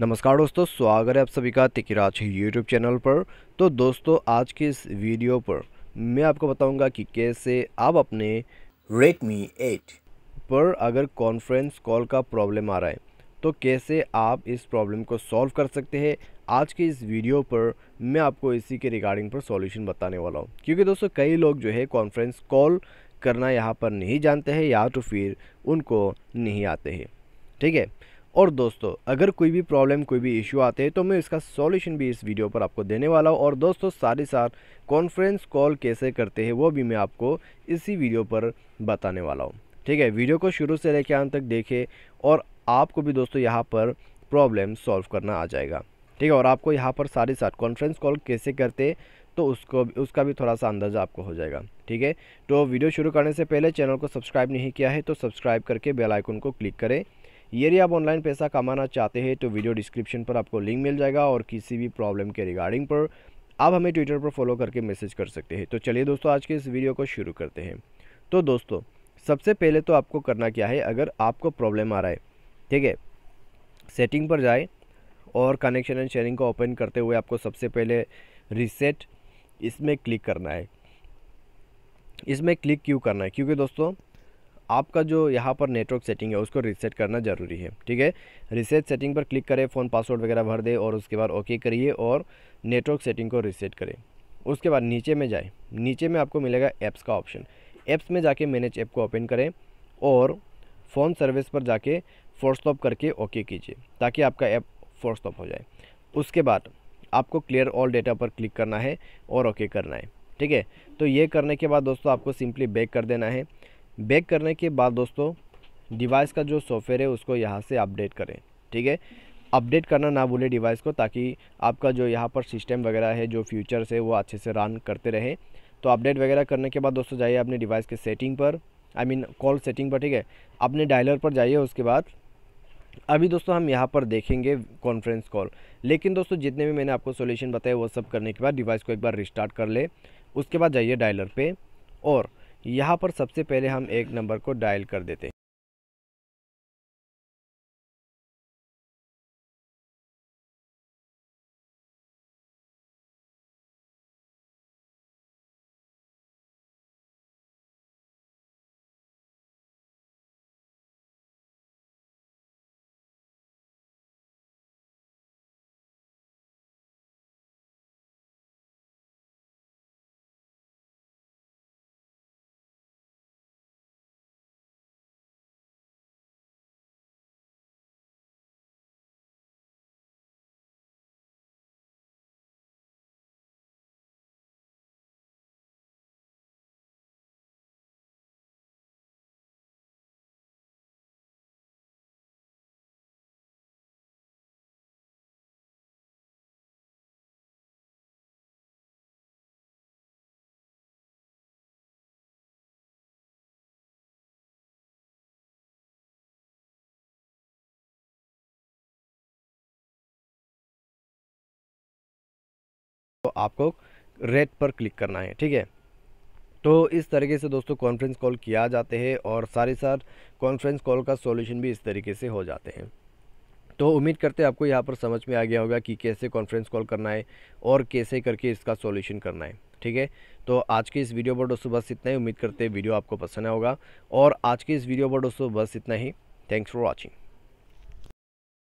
नमस्कार दोस्तों स्वागत है आप सभी का तिकराज यूट्यूब चैनल पर तो दोस्तों आज की इस वीडियो पर मैं आपको बताऊंगा कि कैसे आप अपने रेडमी 8 पर अगर कॉन्फ्रेंस कॉल का प्रॉब्लम आ रहा है तो कैसे आप इस प्रॉब्लम को सॉल्व कर सकते हैं आज के इस वीडियो पर मैं आपको इसी के रिगार्डिंग पर सॉल्यूशन बताने वाला हूँ क्योंकि दोस्तों कई लोग जो है कॉन्फ्रेंस कॉल करना यहाँ पर नहीं जानते हैं या तो फिर उनको नहीं आते हैं ठीक है और दोस्तों अगर कोई भी प्रॉब्लम कोई भी इशू आते हैं तो मैं इसका सॉल्यूशन भी इस वीडियो पर आपको देने वाला हूँ और दोस्तों साथ ही साथ कॉन्फ्रेंस कॉल कैसे करते हैं वो भी मैं आपको इसी वीडियो पर बताने वाला हूँ ठीक है वीडियो को शुरू से लेकर अंत तक देखें और आपको भी दोस्तों यहाँ पर प्रॉब्लम सॉल्व करना आ जाएगा ठीक है और आपको यहाँ पर साथ ही साथ कॉन्फ्रेंस कॉल कैसे करते तो उसको उसका भी थोड़ा सा अंदाज़ा आपको हो जाएगा ठीक है तो वीडियो शुरू करने से पहले चैनल को सब्सक्राइब नहीं किया है तो सब्सक्राइब करके बेल आइकन को क्लिक करें यदि आप ऑनलाइन पैसा कमाना चाहते हैं तो वीडियो डिस्क्रिप्शन पर आपको लिंक मिल जाएगा और किसी भी प्रॉब्लम के रिगार्डिंग पर आप हमें ट्विटर पर फॉलो करके मैसेज कर सकते हैं तो चलिए दोस्तों आज के इस वीडियो को शुरू करते हैं तो दोस्तों सबसे पहले तो आपको करना क्या है अगर आपको प्रॉब्लम आ रहा है ठीक है सेटिंग पर जाए और कनेक्शन एंड शेयरिंग को ओपन करते हुए आपको सबसे पहले रिसेट इसमें क्लिक करना है इसमें क्लिक क्यों करना है क्योंकि दोस्तों आपका जो यहाँ पर नेटवर्क सेटिंग है उसको रीसेट करना ज़रूरी है ठीक है रीसेट सेटिंग पर क्लिक करें फ़ोन पासवर्ड वगैरह भर दे और उसके बाद ओके करिए और नेटवर्क सेटिंग को रीसेट करें उसके बाद नीचे में जाए नीचे में आपको मिलेगा ऐप्स का ऑप्शन ऐप्स में जाके मैनेज ऐप को ओपन करें और फ़ोन सर्विस पर जाके फोर्सटॉप स्टॉप करके ओके कीजिए ताकि आपका ऐप फोर्स स्टॉप हो जाए उसके बाद आपको क्लियर ऑल डेटा पर क्लिक करना है और ओके करना है ठीक है तो ये करने के बाद दोस्तों आपको सिंपली बैक कर देना है बैक करने के बाद दोस्तों डिवाइस का जो सॉफ्टवेयर है उसको यहाँ से अपडेट करें ठीक है अपडेट करना ना भूलें डिवाइस को ताकि आपका जो यहाँ पर सिस्टम वगैरह है जो फ्यूचर्स है वो अच्छे से रन करते रहे तो अपडेट वगैरह करने के बाद दोस्तों जाइए अपने डिवाइस के सेटिंग पर आई मीन कॉल सेटिंग पर ठीक है अपने डायलर पर जाइए उसके बाद अभी दोस्तों हम यहाँ पर देखेंगे कॉन्फ्रेंस कॉल लेकिन दोस्तों जितने भी मैंने आपको सोल्यूशन बताया वो सब करने के बाद डिवाइस को एक बार रिस्टार्ट कर ले उसके बाद जाइए डायलर पर और यहाँ पर सबसे पहले हम एक नंबर को डायल कर देते हैं आपको रेड पर क्लिक करना है ठीक है तो इस तरीके से दोस्तों कॉन्फ्रेंस कॉल किया जाते हैं और सारे साथ कॉन्फ्रेंस कॉल का सॉल्यूशन भी इस तरीके से हो जाते हैं तो उम्मीद करते हैं आपको यहाँ पर समझ में आ गया होगा कि कैसे कॉन्फ्रेंस कॉल करना है और कैसे करके इसका सॉल्यूशन करना है ठीक है तो आज के इस वीडियो पर दोस्तों बस इतना ही उम्मीद करते हैं वीडियो आपको पसंद आएगा और आज के इस वीडियो पर दोस्तों बस इतना ही थैंक्स फॉर वॉचिंग